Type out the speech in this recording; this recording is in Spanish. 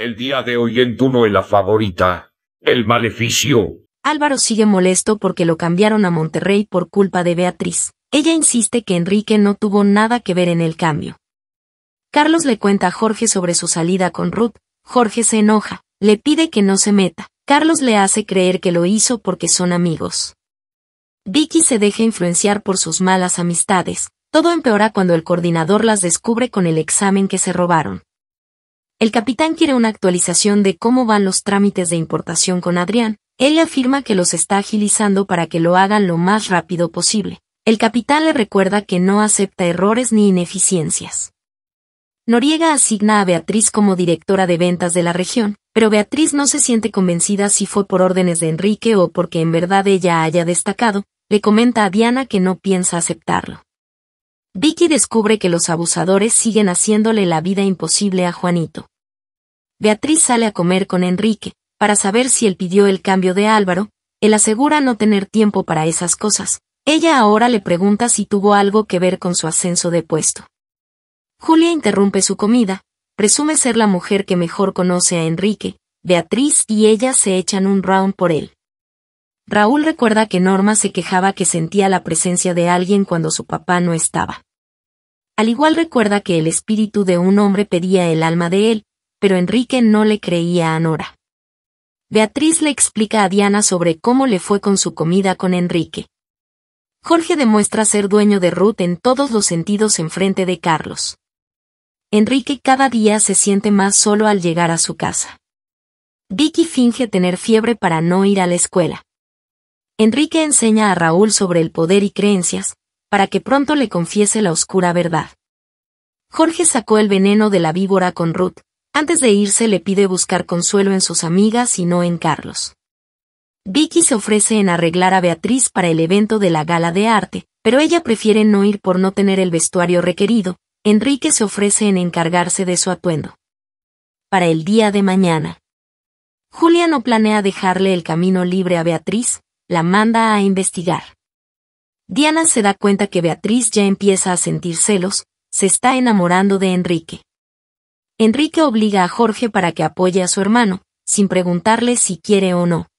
El día de hoy en es la favorita, El Maleficio. Álvaro sigue molesto porque lo cambiaron a Monterrey por culpa de Beatriz. Ella insiste que Enrique no tuvo nada que ver en el cambio. Carlos le cuenta a Jorge sobre su salida con Ruth. Jorge se enoja, le pide que no se meta. Carlos le hace creer que lo hizo porque son amigos. Vicky se deja influenciar por sus malas amistades. Todo empeora cuando el coordinador las descubre con el examen que se robaron. El capitán quiere una actualización de cómo van los trámites de importación con Adrián. Él afirma que los está agilizando para que lo hagan lo más rápido posible. El capitán le recuerda que no acepta errores ni ineficiencias. Noriega asigna a Beatriz como directora de ventas de la región, pero Beatriz no se siente convencida si fue por órdenes de Enrique o porque en verdad ella haya destacado, le comenta a Diana que no piensa aceptarlo. Vicky descubre que los abusadores siguen haciéndole la vida imposible a Juanito. Beatriz sale a comer con Enrique, para saber si él pidió el cambio de Álvaro, él asegura no tener tiempo para esas cosas. Ella ahora le pregunta si tuvo algo que ver con su ascenso de puesto. Julia interrumpe su comida, presume ser la mujer que mejor conoce a Enrique, Beatriz y ella se echan un round por él. Raúl recuerda que Norma se quejaba que sentía la presencia de alguien cuando su papá no estaba. Al igual recuerda que el espíritu de un hombre pedía el alma de él, pero Enrique no le creía a Nora. Beatriz le explica a Diana sobre cómo le fue con su comida con Enrique. Jorge demuestra ser dueño de Ruth en todos los sentidos en frente de Carlos. Enrique cada día se siente más solo al llegar a su casa. Vicky finge tener fiebre para no ir a la escuela. Enrique enseña a Raúl sobre el poder y creencias, para que pronto le confiese la oscura verdad. Jorge sacó el veneno de la víbora con Ruth, antes de irse le pide buscar consuelo en sus amigas y no en Carlos. Vicky se ofrece en arreglar a Beatriz para el evento de la gala de arte, pero ella prefiere no ir por no tener el vestuario requerido, Enrique se ofrece en encargarse de su atuendo. Para el día de mañana. Julia no planea dejarle el camino libre a Beatriz, la manda a investigar. Diana se da cuenta que Beatriz ya empieza a sentir celos, se está enamorando de Enrique. Enrique obliga a Jorge para que apoye a su hermano, sin preguntarle si quiere o no.